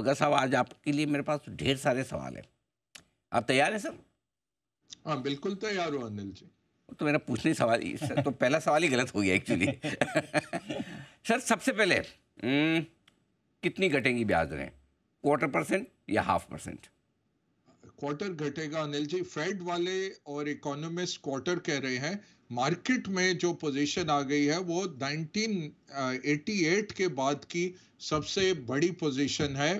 अगर साहब आज आपके लिए मेरे पास ढेर सारे सवाल हैं आप तैयार हैं सर हाँ बिल्कुल तैयार हूँ अनिल जी तो मेरा पूछने सवाल ही सर तो पहला सवाल ही गलत हो गया एक्चुअली सर सबसे पहले हम्म, कितनी घटेंगी ब्याज दरें क्वार्टर परसेंट या हाफ परसेंट क्वार्टर घटेगा अनिल जी फेड वाले और इकोनॉमिस्ट क्वार्टर कह रहे हैं मार्केट में जो पोजीशन आ गई है वो 1988 uh, के बाद की सबसे बड़ी पोजीशन है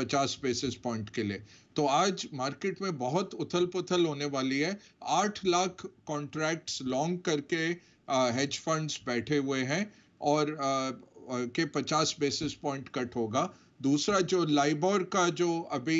50 बेसिस पॉइंट के लिए तो आज मार्केट में बहुत उथल पुथल होने वाली है 8 लाख कॉन्ट्रैक्ट्स लॉन्ग करके हेज uh, फंड्स बैठे हुए हैं और uh, के 50 बेसिस पॉइंट कट होगा दूसरा जो लाइबोर का जो अभी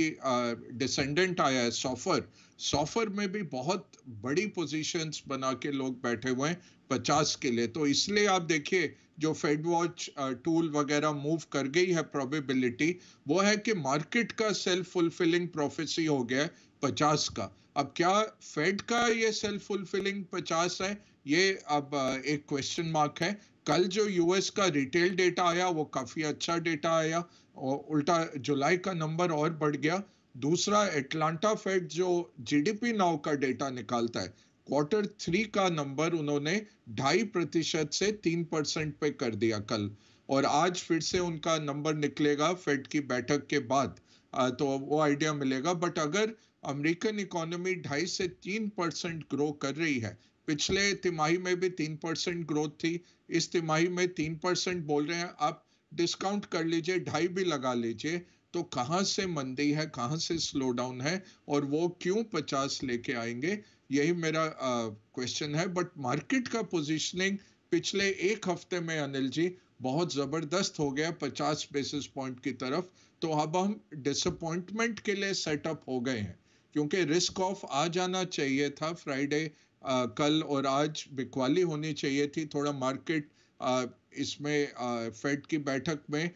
डिसेंडेंट आया है सॉफर सॉफर में भी बहुत बड़ी पोजीशंस बना के लोग बैठे हुए हैं पचास के लिए तो इसलिए आप देखिए जो फेड वॉच टूल वगैरह मूव कर गई है प्रोबेबिलिटी वो है कि मार्केट का सेल्फ फुलफिलिंग प्रोफेसी हो गया है पचास का अब क्या फेड का ये सेल्फ फुलफिलिंग पचास है ये अब एक क्वेश्चन मार्क है कल जो यूएस का रिटेल डेटा आया वो काफ़ी अच्छा डेटा आया और उल्टा जुलाई का नंबर और बढ़ गया दूसरा एटलांटा फेड जो जीडीपी नाव का डेटा निकालता है क्वार्टर थ्री का नंबर उन्होंने ढाई प्रतिशत से तीन परसेंट पे कर दिया कल और आज फिर से उनका नंबर निकलेगा फेड की बैठक के बाद तो वो आइडिया मिलेगा बट अगर अमेरिकन इकोनॉमी ढाई से तीन परसेंट ग्रो कर रही है पिछले तिमाही में भी तीन परसेंट ग्रोथ थी इस तिमाही में तीन परसेंट बोल रहे हैं आप डिस्काउंट कर लीजिए ढाई भी लगा लीजिए तो कहाँ से मंदी है कहाँ से स्लो डाउन है और वो क्यों पचास लेके आएंगे यही मेरा क्वेश्चन है बट मार्केट का पोजीशनिंग पिछले एक हफ्ते में अनिल जी बहुत ज़बरदस्त हो गया पचास बेसिस पॉइंट की तरफ तो अब हम डिसअपॉइंटमेंट के लिए सेटअप हो गए हैं क्योंकि रिस्क ऑफ आ जाना चाहिए था फ्राइडे कल और आज बिकवाली होनी चाहिए थी थोड़ा मार्केट इसमें फेड की बैठक में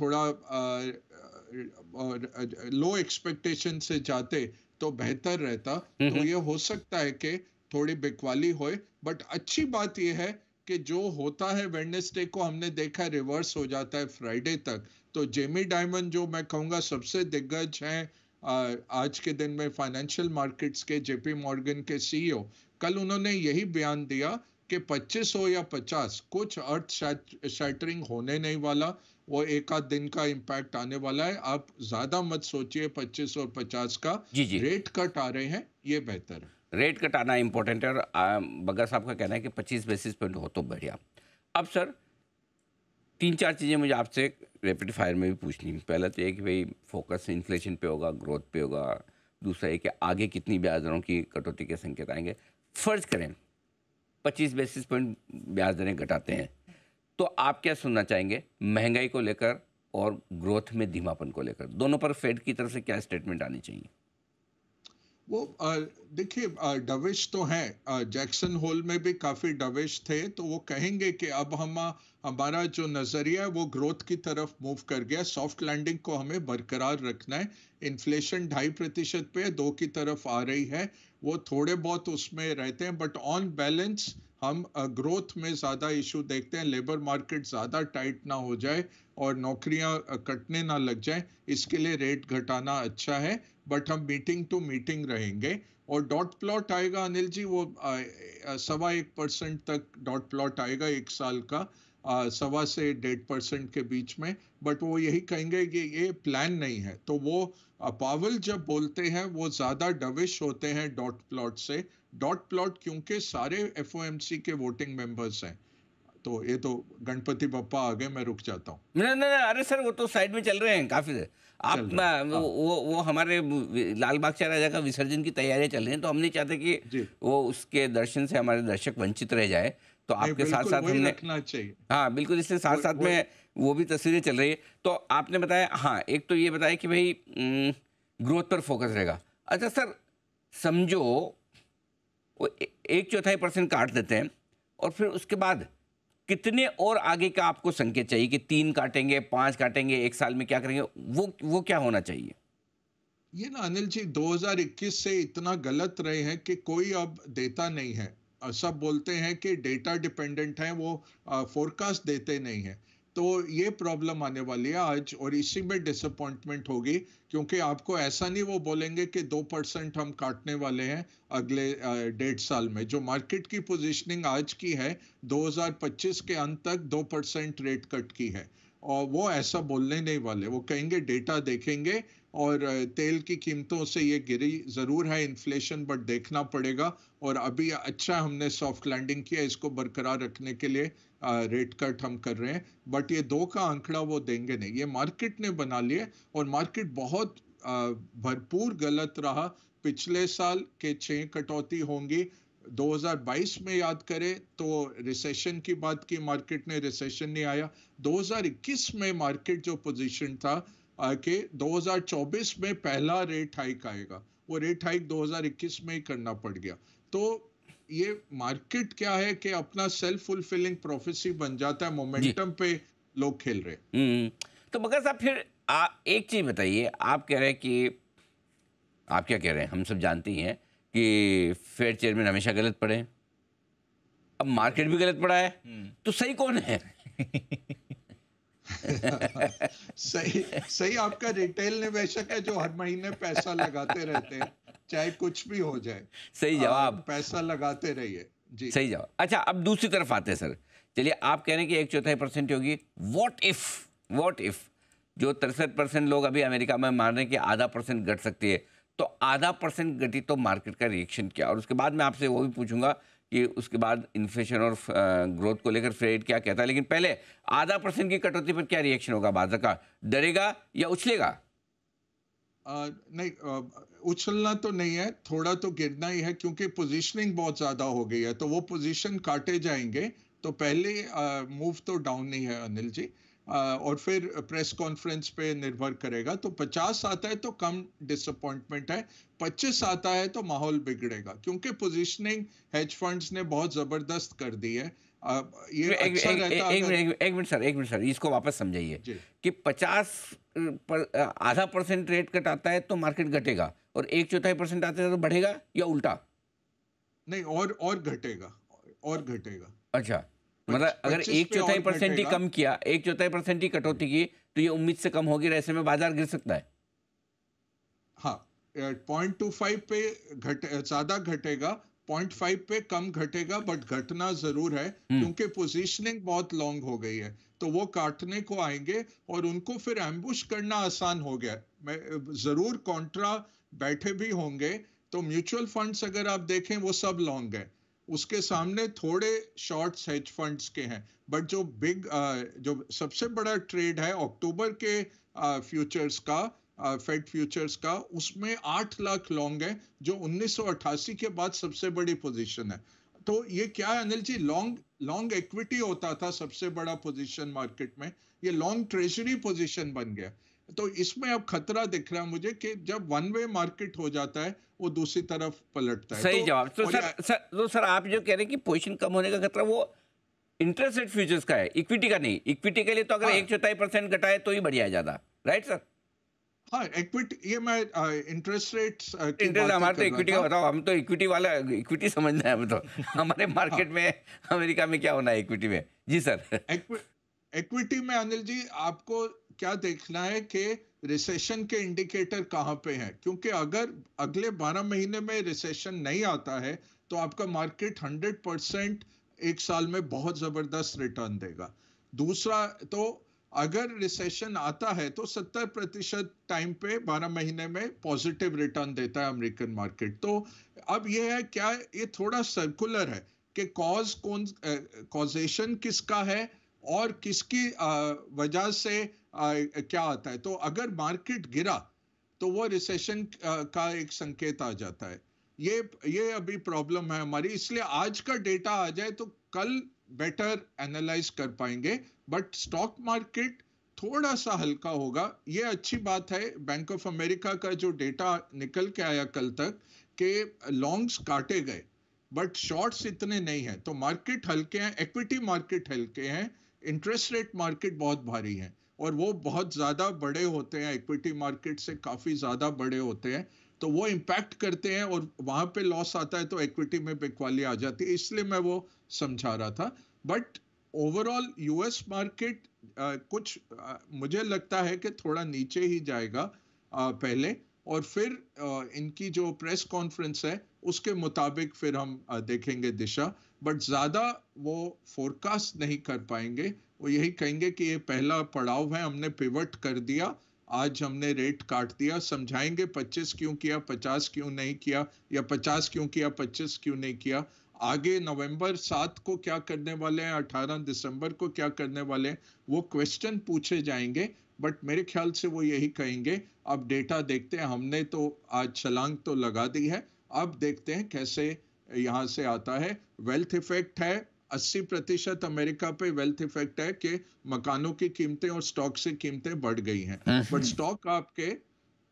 थोड़ा लो एक्सपेक्टेशन से जाते तो बेहतर रहता हम्म, तो हम्म। ये हो सकता है कि थोड़ी बिकवाली होए बट अच्छी बात यह है कि जो होता है वेडनेसडे को हमने देखा रिवर्स हो जाता है फ्राइडे तक तो जेमी डायमंड जो मैं कहूँगा सबसे दिग्गज हैं आज के दिन में फाइनेंशियल मार्केट्स के जेपी मॉर्गन के सीईओ कल उन्होंने यही बयान दिया कि 2500 या 50 कुछ अर्थ शैटरिंग होने नहीं वाला वो एक आध दिन का इम्पैक्ट आने वाला है आप ज्यादा मत सोचिए 25 और 50 का जी जी रेट कट आ रहे हैं ये बेहतर है रेट कट आना इम्पोर्टेंट है और बगर साहब का कहना है कि 25 बेसिस पॉइंट हो तो बढ़िया अब सर तीन चार चीज़ें मुझे आपसे रेपिड फायर में भी पूछनी पहला तो ये कि भाई फोकस इन्फ्लेशन पे होगा ग्रोथ पे होगा दूसरा ये कि आगे कितनी ब्याज दरों की कटौती के संकेत आएंगे फर्ज करें 25 बेसिस पॉइंट ब्याज दरें घटाते हैं तो आप क्या सुनना चाहेंगे महंगाई को लेकर और ग्रोथ में धीमापन को लेकर दोनों पर फेड की तरफ से क्या स्टेटमेंट आनी चाहिए वो देखिए डविश तो है जैक्सन होल में भी काफ़ी डविश थे तो वो कहेंगे कि अब हम हमारा जो नज़रिया है वो ग्रोथ की तरफ मूव कर गया सॉफ्ट लैंडिंग को हमें बरकरार रखना है इन्फ्लेशन ढाई प्रतिशत पे दो की तरफ आ रही है वो थोड़े बहुत उसमें रहते हैं बट ऑन बैलेंस हम ग्रोथ में ज़्यादा इशू देखते हैं लेबर मार्केट ज़्यादा टाइट ना हो जाए और नौकरियां कटने ना लग जाए इसके लिए रेट घटाना अच्छा है बट हम मीटिंग टू मीटिंग रहेंगे और डॉट प्लॉट आएगा अनिल जी वो सवा एक परसेंट तक डॉट प्लॉट आएगा एक साल का आ, सवा से डेढ़ परसेंट के बीच में बट वो यही कहेंगे कि ये प्लान नहीं है तो वो पावल जब बोलते हैं वो ज़्यादा डविश होते हैं डॉट प्लॉट से डॉट प्लॉट क्योंकि सारे एफ के वोटिंग मेंबर्स हैं तो ये तो गणपति पप्पा आ गए मैं रुक जाता हूँ नहीं नहीं अरे सर वो तो साइड में चल रहे हैं काफी देर आप वो, हाँ। वो वो हमारे लाल बागचा राजा का विसर्जन की तैयारियां चल रही हैं तो हम नहीं चाहते कि वो उसके दर्शन से हमारे दर्शक वंचित रह जाए तो आपके साथ साथ हमने हाँ बिल्कुल इसलिए साथ साथ में वो भी तस्वीरें चल रही है तो आपने बताया हाँ एक तो ये बताया कि भाई ग्रोथ पर फोकस रहेगा अच्छा सर समझो वो एक चौथाई परसेंट काट देते हैं और फिर उसके बाद कितने और आगे का आपको संकेत चाहिए कि तीन काटेंगे पांच काटेंगे एक साल में क्या करेंगे वो वो क्या होना चाहिए ये ना अनिल जी 2021 से इतना गलत रहे हैं कि कोई अब देता नहीं है सब बोलते हैं कि डेटा डिपेंडेंट है वो फोरकास्ट देते नहीं है तो ये प्रॉब्लम आने वाली है आज और इसी में डिसअपॉइंटमेंट होगी क्योंकि आपको ऐसा नहीं वो बोलेंगे कि दो परसेंट हम काटने वाले हैं अगले डेढ़ साल में जो मार्केट की पोजीशनिंग आज की है 2025 के अंत तक दो परसेंट रेट कट की है और वो ऐसा बोलने नहीं वाले वो कहेंगे डेटा देखेंगे और तेल की कीमतों से ये गिरी ज़रूर है इन्फ्लेशन बट देखना पड़ेगा और अभी अच्छा हमने सॉफ्ट लैंडिंग किया इसको बरकरार रखने के लिए रेट कट हम कर रहे हैं बट ये दो का आंकड़ा वो देंगे नहीं ये मार्केट ने बना लिए और मार्केट बहुत भरपूर गलत रहा पिछले साल के छः कटौती होंगी 2022 में याद करें तो रिसेशन की बात की मार्केट ने रिसेशन नहीं आया 2021 में मार्केट जो पोजीशन था के 2024 में पहला रेट हाइक आएगा वो रेट हाइक 2021 में ही करना पड़ गया तो ये मार्केट क्या है कि अपना सेल्फ फुलफिलिंग प्रोफेसी बन जाता है मोमेंटम पे लोग खेल रहे हम्म, हम्म। तो मगर साहब फिर आ, एक चीज़ बताइए आप कह रहे हैं कि आप क्या कह रहे हैं हम सब जानते ही हैं कि फेड चेयरमैन हमेशा गलत पड़े अब मार्केट भी गलत पड़ा है हम्म। तो सही कौन है सही सही आपका रिटेल निवेशक है जो हर महीने पैसा लगाते रहते हैं चाहे कुछ भी हो जाए सही जवाब पैसा लगाते रहिए जी सही जवाब अच्छा अब दूसरी तरफ आते हैं सर चलिए आप कह रहे हैं कि एक चौथाई परसेंट होगी वॉट इफ वॉट इफ जो तिरसठ परसेंट लोग अभी अमेरिका में मान रहे हैं कि आधा परसेंट घट सकती है तो आधा परसेंट घटी तो मार्केट का रिएक्शन क्या और उसके बाद मैं आपसे वो भी पूछूंगा कि उसके बाद इन्फ्लेशन और ग्रोथ को लेकर फ्रेड क्या कहता है लेकिन पहले आधा परसेंट की कटौती पर क्या रिएक्शन होगा बाजार का डरेगा या उछलेगा नहीं उछलना तो नहीं है थोड़ा तो गिरना ही है क्योंकि पोजीशनिंग बहुत ज़्यादा हो गई है तो वो पोजीशन काटे जाएंगे तो पहले मूव तो डाउन नहीं है अनिल जी और फिर प्रेस कॉन्फ्रेंस पे निर्भर करेगा तो 50 आता है तो कम डिसअपॉइंटमेंट है 25 आता है तो माहौल बिगड़ेगा क्योंकि पोजीशनिंग हेज फंड्स ने बहुत ज़बरदस्त कर दी है ये अच्छा एक, मिनट सर एक मिनट सर इसको वापस समझाइए कि 50 पर आधा परसेंट रेट कट आता है तो मार्केट घटेगा और एक चौथाई परसेंट आता है तो बढ़ेगा या उल्टा नहीं और और घटेगा और घटेगा अच्छा मतलब अगर एक चौथाई परसेंट ही कम किया एक चौथाई परसेंट ही कटौती की तो ये उम्मीद से कम होगी ऐसे में बाजार गिर सकता है हाँ पॉइंट टू फाइव पे घट ज्यादा घटेगा पॉइंट फाइव पे कम घटेगा बट घटना जरूर है हम्म। क्योंकि पोजीशनिंग बहुत लॉन्ग हो गई है तो वो काटने को आएंगे और उनको फिर एम्बुश करना आसान हो गया मैं जरूर कॉन्ट्रा बैठे भी होंगे तो म्यूचुअल फंड्स अगर आप देखें वो सब लॉन्ग है उसके सामने थोड़े शॉर्ट्स हेज फंड्स के हैं बट जो बिग uh, जो सबसे बड़ा ट्रेड है अक्टूबर के फ्यूचर्स uh, का फेड uh, फ्यूचर्स का उसमें आठ लाख लॉन्ग है जो 1988 के बाद सबसे बड़ी पोजीशन है तो ये क्या है Anil ji long long equity होता था सबसे बड़ा पोजीशन मार्केट में ये लॉन्ग ट्रेजरी पोजीशन बन गया तो इसमें अब खतरा दिख रहा है मुझे कि जब वन वे मार्केट हो जाता है वो दूसरी तरफ पलटता है सही तो, जवाब तो सर सर तो सर आप जो कह रहे हैं कि पोजिशन कम होने का खतरा वो इंटरेस्ट रेट फ्यूचर्स का है इक्विटी का नहीं इक्विटी के लिए तो अगर हाँ, एक चौथाई परसेंट घटाए तो ही बढ़िया ज्यादा राइट सर हाँ इक्विटी ये मैं इंटरेस्ट रेट इंटरेस्ट हमारे तो इक्विटी का बताओ हम तो इक्विटी वाला इक्विटी समझना है हम तो हमारे मार्केट हाँ। में अमेरिका में क्या होना है इक्विटी में जी सर इक्विटी में अनिल जी आपको क्या देखना है कि रिसेशन के इंडिकेटर कहाँ पे हैं क्योंकि अगर अगले 12 महीने में रिसेशन नहीं आता है तो आपका मार्केट 100 परसेंट एक साल में बहुत ज़बरदस्त रिटर्न देगा दूसरा तो अगर रिसेशन आता है तो 70 प्रतिशत टाइम पे 12 महीने में पॉजिटिव रिटर्न देता है अमेरिकन मार्केट तो अब यह है क्या ये थोड़ा सर्कुलर है कि कॉज कौन कॉजेशन किसका है और किसकी वजह से क्या आता है तो अगर मार्केट गिरा तो वो रिसेशन का एक संकेत आ जाता है ये ये अभी प्रॉब्लम है हमारी इसलिए आज का डेटा आ जाए तो कल बेटर एनालाइज कर पाएंगे बट स्टॉक मार्केट थोड़ा सा हल्का होगा ये अच्छी बात है बैंक ऑफ अमेरिका का जो डेटा निकल के आया कल तक के लॉन्ग्स काटे गए बट शॉर्ट्स इतने नहीं है तो मार्केट हल्के हैं इक्विटी मार्केट हल्के हैं इंटरेस्ट रेट मार्केट बहुत भारी है और वो बहुत ज़्यादा बड़े होते हैं इक्विटी मार्केट से काफ़ी ज़्यादा बड़े होते हैं तो वो इम्पैक्ट करते हैं और वहां पे लॉस आता है तो इक्विटी में बिकवाली आ जाती है इसलिए मैं वो समझा रहा था बट ओवरऑल यूएस मार्केट कुछ आ, मुझे लगता है कि थोड़ा नीचे ही जाएगा आ, पहले और फिर इनकी जो प्रेस कॉन्फ्रेंस है उसके मुताबिक फिर हम देखेंगे दिशा बट ज़्यादा वो फोरकास्ट नहीं कर पाएंगे वो यही कहेंगे कि ये पहला पड़ाव है हमने पिवट कर दिया आज हमने रेट काट दिया समझाएंगे 25 क्यों किया 50 क्यों नहीं किया या 50 क्यों किया 25 क्यों नहीं किया आगे नवंबर सात को क्या करने वाले हैं अठारह दिसंबर को क्या करने वाले हैं वो क्वेश्चन पूछे जाएंगे बट मेरे ख्याल से वो यही कहेंगे अब डेटा देखते हैं हमने तो आज छलांग तो लगा दी है अब देखते हैं कैसे यहाँ से आता है वेल्थ इफेक्ट है 80 प्रतिशत अमेरिका पे वेल्थ इफेक्ट है कि मकानों की कीमतें और स्टॉक से कीमतें बढ़ गई हैं बट हम्म। स्टॉक आपके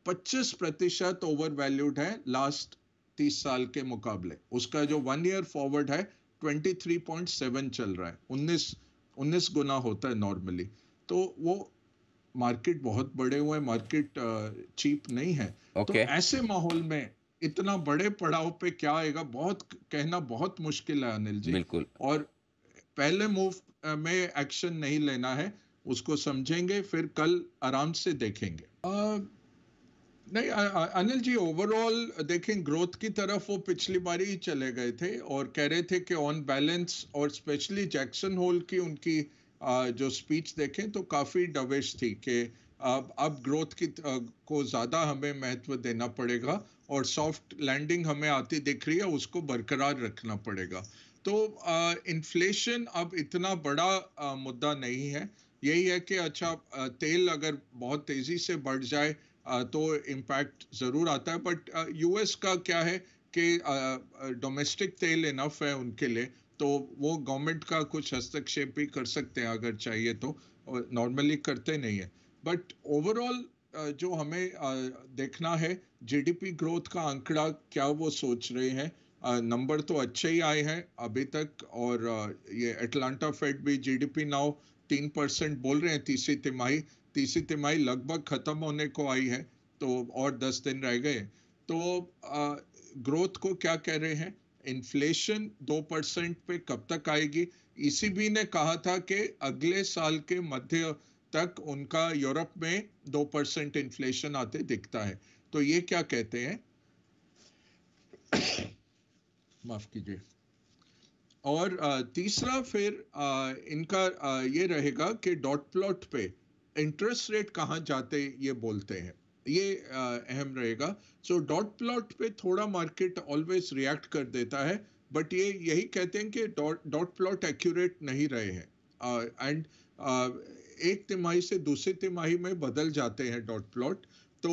25 प्रतिशत ओवर वैल्यूड है लास्ट 30 साल के मुकाबले उसका जो वन ईयर फॉरवर्ड है 23.7 चल रहा है 19 19 गुना होता है नॉर्मली तो वो मार्केट बहुत बड़े हुए मार्केट चीप नहीं है okay. तो ऐसे माहौल में इतना बड़े पड़ाव पे क्या आएगा बहुत कहना बहुत मुश्किल है अनिल जी बिल्कुल और पहले मूव में एक्शन नहीं लेना है उसको समझेंगे फिर कल आराम से देखेंगे आ, नहीं आ, अनिल जी ओवरऑल देखें ग्रोथ की तरफ वो पिछली बार ही चले गए थे और कह रहे थे कि ऑन बैलेंस और स्पेशली जैक्सन होल की उनकी जो स्पीच देखें तो काफ़ी डवेश थी कि अब अब ग्रोथ की को ज़्यादा हमें महत्व देना पड़ेगा और सॉफ्ट लैंडिंग हमें आती दिख रही है उसको बरकरार रखना पड़ेगा तो इन्फ्लेशन अब इतना बड़ा आ, मुद्दा नहीं है यही है कि अच्छा तेल अगर बहुत तेज़ी से बढ़ जाए तो इम्पैक्ट ज़रूर आता है बट यूएस का क्या है कि डोमेस्टिक तेल इनफ है उनके लिए तो वो गवर्नमेंट का कुछ हस्तक्षेप भी कर सकते हैं अगर चाहिए तो नॉर्मली करते नहीं है बट ओवरऑल जो हमें देखना है जीडीपी ग्रोथ का आंकड़ा क्या वो सोच रहे हैं नंबर तो अच्छे ही आए हैं अभी तक और ये एटलांटा फेड भी जीडीपी नाउ तीन परसेंट बोल रहे हैं तीसरी तिमाही तीसरी तिमाही लगभग ख़त्म होने को आई है तो और दस दिन रह गए तो ग्रोथ को क्या कह रहे हैं इन्फ्लेशन दो परसेंट पे कब तक आएगी ईसीबी e ने कहा था कि अगले साल के मध्य तक उनका यूरोप में दो परसेंट इन्फ्लेशन आते दिखता है तो ये क्या कहते हैं माफ कीजिए और तीसरा फिर इनका ये रहेगा कि डॉट प्लॉट पे इंटरेस्ट रेट कहाँ जाते ये बोलते हैं ये अहम रहेगा सो डॉट प्लॉट पे थोड़ा मार्केट ऑलवेज रिएक्ट कर देता है बट ये यही कहते हैं कि डॉट प्लॉट एक्यूरेट नहीं रहे हैं एंड uh, uh, एक तिमाही से दूसरी तिमाही में बदल जाते हैं डॉट प्लॉट तो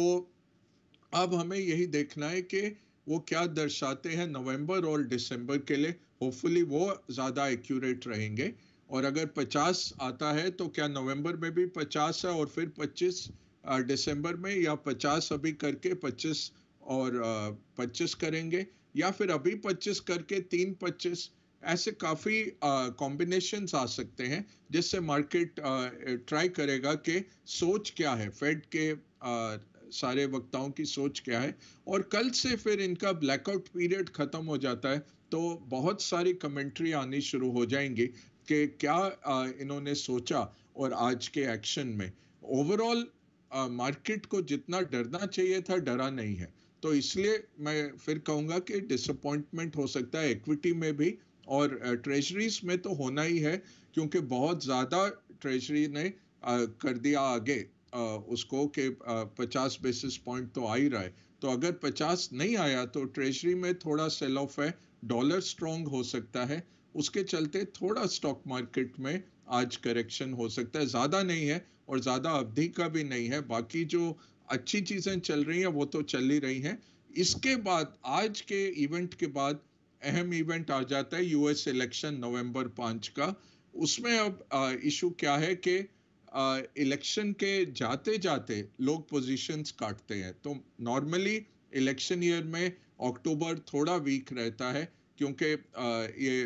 अब हमें यही देखना है कि वो क्या दर्शाते हैं नवंबर और दिसंबर के लिए होपफुली वो ज़्यादा एक्यूरेट रहेंगे और अगर 50 आता है तो क्या नवंबर में भी 50 है और फिर 25 दिसंबर में या पचास अभी करके पच्चीस और पच्चीस करेंगे या फिर अभी पच्चीस करके तीन पच्चीस ऐसे काफ़ी कॉम्बिनेशन आ सकते हैं जिससे मार्केट ट्राई करेगा कि सोच क्या है फेड के आ, सारे वक्ताओं की सोच क्या है और कल से फिर इनका ब्लैकआउट पीरियड ख़त्म हो जाता है तो बहुत सारी कमेंट्री आनी शुरू हो जाएंगी कि क्या आ, इन्होंने सोचा और आज के एक्शन में ओवरऑल मार्केट को जितना डरना चाहिए था डरा नहीं है तो इसलिए मैं फिर कहूँगा कि डिसअपॉइंटमेंट हो सकता है इक्विटी में भी और ट्रेजरीज में तो होना ही है क्योंकि बहुत ज़्यादा ट्रेजरी ने कर दिया आगे उसको कि पचास बेसिस पॉइंट तो आ ही रहा है तो अगर पचास नहीं आया तो ट्रेजरी में थोड़ा सेल ऑफ है डॉलर स्ट्रॉन्ग हो सकता है उसके चलते थोड़ा स्टॉक मार्केट में आज करेक्शन हो सकता है ज़्यादा नहीं है और ज़्यादा अवधि का भी नहीं है बाकी जो अच्छी चीज़ें चल रही हैं वो तो चल ही रही हैं इसके बाद आज के इवेंट के बाद अहम इवेंट आ जाता है यूएस इलेक्शन नवंबर पाँच का उसमें अब इशू क्या है कि इलेक्शन के जाते जाते लोग पोजीशंस काटते हैं तो नॉर्मली इलेक्शन ईयर में अक्टूबर थोड़ा वीक रहता है क्योंकि ये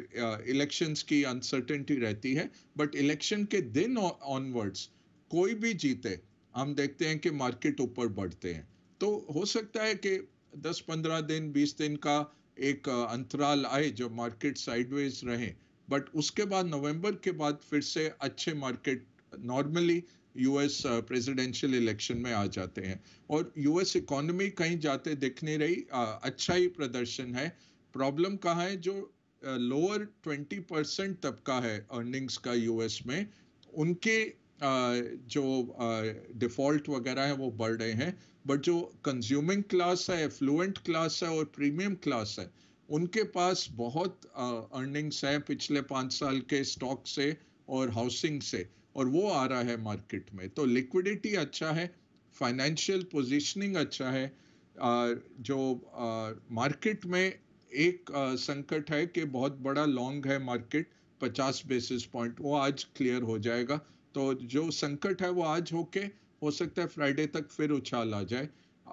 इलेक्शंस की अनसर्टेनिटी रहती है बट इलेक्शन के दिन ऑनवर्ड्स कोई भी जीते हम देखते हैं कि मार्केट ऊपर बढ़ते हैं तो हो सकता है कि 10-15 दिन 20 दिन का एक अंतराल आए जब मार्केट साइडवेज रहे बट उसके बाद नवंबर के बाद फिर से अच्छे market normally US presidential election में आ जाते हैं और यूएस इकोनॉमी कहीं जाते दिख नहीं रही आ, अच्छा ही प्रदर्शन है प्रॉब्लम कहाँ है जो लोअर ट्वेंटी परसेंट तबका है अर्निंग्स का यूएस में उनके जो डिफ़ॉल्ट वगैरह है वो बढ़ रहे हैं बट जो कंज्यूमिंग क्लास है एफ्लुएंट क्लास है और प्रीमियम क्लास है उनके पास बहुत अर्निंग्स है पिछले पाँच साल के स्टॉक से और हाउसिंग से और वो आ रहा है मार्केट में तो लिक्विडिटी अच्छा है फाइनेंशियल पोजीशनिंग अच्छा है जो मार्केट में एक संकट है कि बहुत बड़ा लॉन्ग है मार्केट 50 बेसिस पॉइंट वो आज क्लियर हो जाएगा तो जो संकट है वो आज होके हो सकता है फ्राइडे तक फिर उछाल आ जाए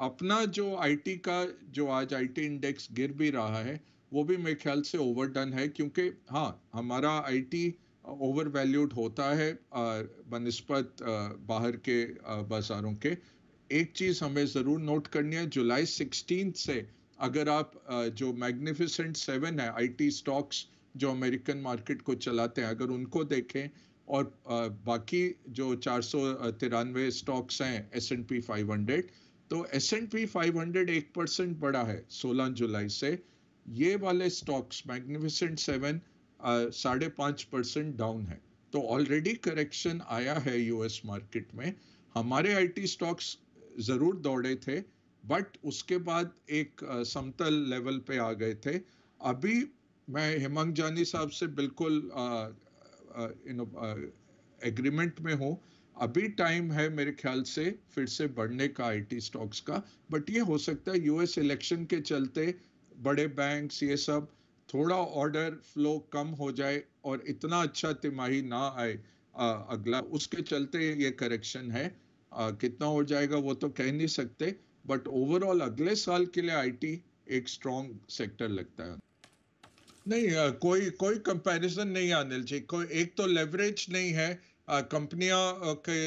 अपना जो आईटी का जो आज आईटी इंडेक्स गिर भी रहा है वो भी मेरे ख्याल से ओवरडन है क्योंकि हाँ हमारा आईटी ओवर वैल्यूड होता है बनस्पत बाहर के बाज़ारों के एक चीज़ हमें ज़रूर नोट करनी है जुलाई सिक्सटीन से अगर आप जो मैग्निफिसेंट सेवन है आईटी स्टॉक्स जो अमेरिकन मार्केट को चलाते हैं अगर उनको देखें और बाकी जो चार सौ तिरानवे स्टॉक्स हैं S and P five hundred तो S and P five hundred एक परसेंट बढ़ा है सोलह जुलाई से ये वाले स्टॉक्स मैग्निफिसेंट सेवन साढ़े पाँच परसेंट डाउन है तो ऑलरेडी करेक्शन आया है यूएस मार्केट में हमारे आईटी स्टॉक्स ज़रूर दौड़े थे बट उसके बाद एक समतल लेवल पे आ गए थे अभी मैं हेमंग जानी साहब से बिल्कुल नो एग्रीमेंट में हो अभी टाइम है मेरे ख्याल से फिर से बढ़ने का आईटी स्टॉक्स का बट ये हो सकता है यूएस इलेक्शन के चलते बड़े बैंक्स ये सब थोड़ा ऑर्डर फ्लो कम हो जाए और इतना अच्छा तिमाही ना आए आ, अगला उसके चलते ये करेक्शन है आ, कितना हो जाएगा वो तो कह नहीं सकते बट ओवरऑल अगले साल के लिए आईटी एक स्ट्रॉन्ग सेक्टर लगता है नहीं कोई कोई कंपैरिजन नहीं अनिल जी कोई एक तो लेवरेज नहीं है कंपनियां के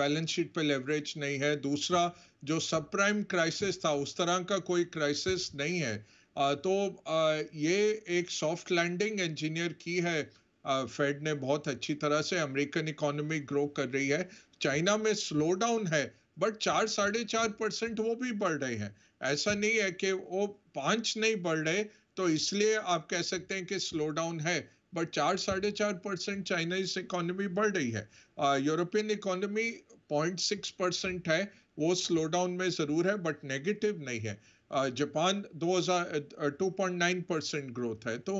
बैलेंस शीट पे लेवरेज नहीं है दूसरा जो सब प्राइम क्राइसिस था उस तरह का कोई क्राइसिस नहीं है आ, तो आ, ये एक सॉफ्ट लैंडिंग इंजीनियर की है फेड ने बहुत अच्छी तरह से अमेरिकन इकोनॉमी ग्रो कर रही है चाइना में स्लो डाउन है बट चार साढ़े चार परसेंट वो भी बढ़ रहे हैं ऐसा नहीं है कि वो पांच नहीं बढ़ रहे तो इसलिए आप कह सकते हैं कि स्लो डाउन है बट चार साढ़े चार परसेंट चाइनीज इकोनॉमी बढ़ रही है European economy point six percent है वो स्लो डाउन में ज़रूर है बट नेगेटिव नहीं है जापान दो हज़ार two point nine percent growth है तो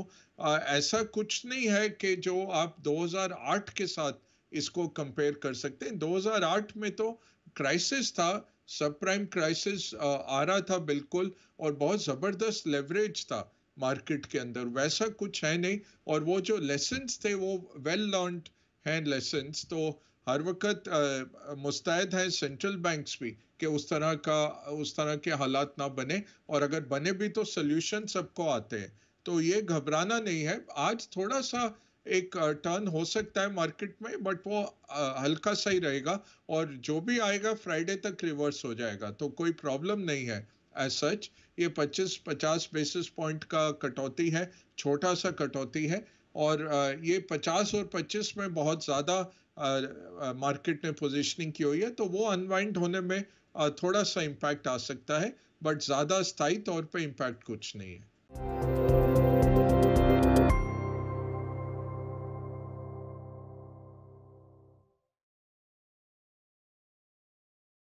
ऐसा कुछ नहीं है कि जो आप 2008 के साथ इसको कंपेयर कर सकते हैं 2008 में तो क्राइसिस था सब प्राइम क्राइसिस आ रहा था बिल्कुल और बहुत ज़बरदस्त लेवरेज था मार्केट के अंदर वैसा कुछ है नहीं और वो जो लेसन्स थे वो वेल लर्न हैं लेसन्स तो हर वक्त मुस्तैद हैं सेंट्रल बैंक्स भी कि उस तरह का उस तरह के हालात ना बने और अगर बने भी तो सोल्यूशन सबको आते हैं तो ये घबराना नहीं है आज थोड़ा सा एक टर्न हो सकता है मार्केट में बट वो हल्का सा ही रहेगा और जो भी आएगा फ्राइडे तक रिवर्स हो जाएगा तो कोई प्रॉब्लम नहीं है एज सच ये 25-50 बेसिस पॉइंट का कटौती है छोटा सा कटौती है और ये 50 और 25 में बहुत ज़्यादा मार्केट ने पोजीशनिंग की हुई है तो वो अनवाइंड होने में थोड़ा सा इम्पैक्ट आ सकता है बट ज़्यादा स्थायी तौर पे इम्पैक्ट कुछ नहीं है